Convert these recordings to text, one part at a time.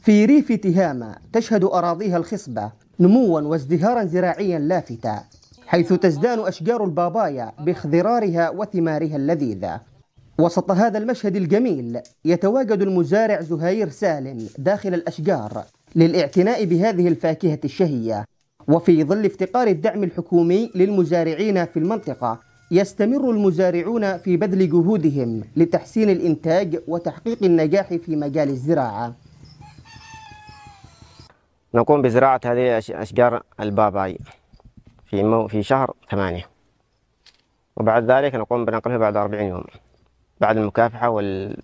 في ريف تهامة تشهد أراضيها الخصبة نموا وازدهارا زراعيا لافتا حيث تزدان أشجار البابايا باخضرارها وثمارها اللذيذة وسط هذا المشهد الجميل يتواجد المزارع زهير سالم داخل الأشجار للاعتناء بهذه الفاكهة الشهية وفي ظل افتقار الدعم الحكومي للمزارعين في المنطقة يستمر المزارعون في بذل جهودهم لتحسين الإنتاج وتحقيق النجاح في مجال الزراعة نقوم بزراعة هذه أشجار الباباي في مو في شهر ثمانية وبعد ذلك نقوم بنقلها بعد أربعين يوم بعد المكافحة وال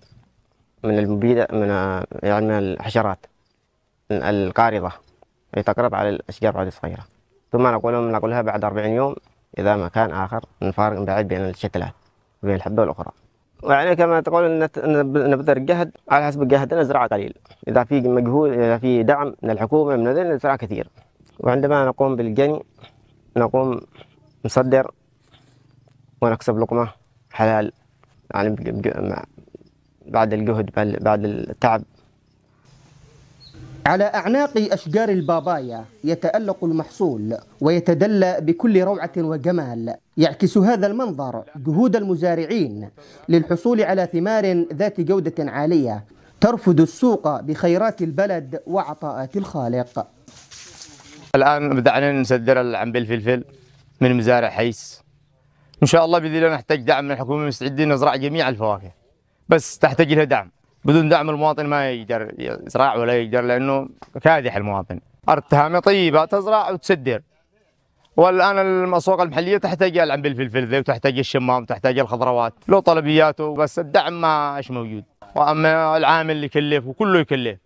من المبيدة من يعني من الحشرات القارضة اللي تقرب على الأشجار هذه الصغيرة ثم نقول نقلها بعد أربعين يوم إذا ما كان آخر نفارق بعد بين الشتلات بين الحبة والأخرى يعني كما تقول نبذل الجهد على حسب الجهد نزرع قليل اذا في مجهود اذا في دعم من الحكومه من ذلك نزرع كثير وعندما نقوم بالجني نقوم نصدر ونكسب لقمه حلال يعني بعد الجهد بعد التعب على أعناق أشجار البابايا يتألق المحصول ويتدلى بكل روعة وجمال يعكس هذا المنظر جهود المزارعين للحصول على ثمار ذات جودة عالية ترفد السوق بخيرات البلد وعطاءات الخالق الآن بدأنا نصدر العنب الفلفل من مزارع حيس إن شاء الله بإذن الله نحتاج دعم من الحكومة مستعدين نزرع جميع الفواكه بس تحتاج لها دعم بدون دعم المواطن ما يقدر يزرع ولا يقدر لانه كادح المواطن ارتها طيبه تزرع وتسدر والان المسوق المحليه تحتاج العنب الفلفل ذي وتحتاج الشمام وتحتاج الخضروات له طلبياته بس الدعم ما ايش موجود واما العامل يكلف وكله يكلف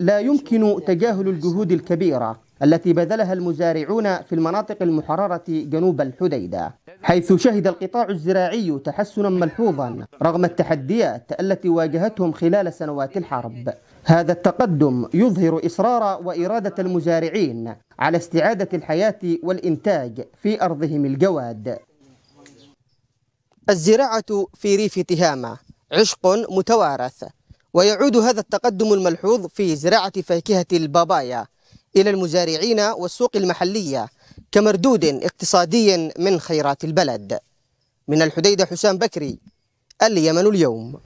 لا يمكن تجاهل الجهود الكبيره التي بذلها المزارعون في المناطق المحرره جنوب الحديده حيث شهد القطاع الزراعي تحسنا ملحوظا رغم التحديات التي واجهتهم خلال سنوات الحرب هذا التقدم يظهر إصرار وإرادة المزارعين على استعادة الحياة والإنتاج في أرضهم الجواد الزراعة في ريف تهامة عشق متوارث ويعود هذا التقدم الملحوظ في زراعة فاكهة البابايا إلى المزارعين والسوق المحلية كمردود اقتصادي من خيرات البلد من الحديدة حسام بكري اليمن اليوم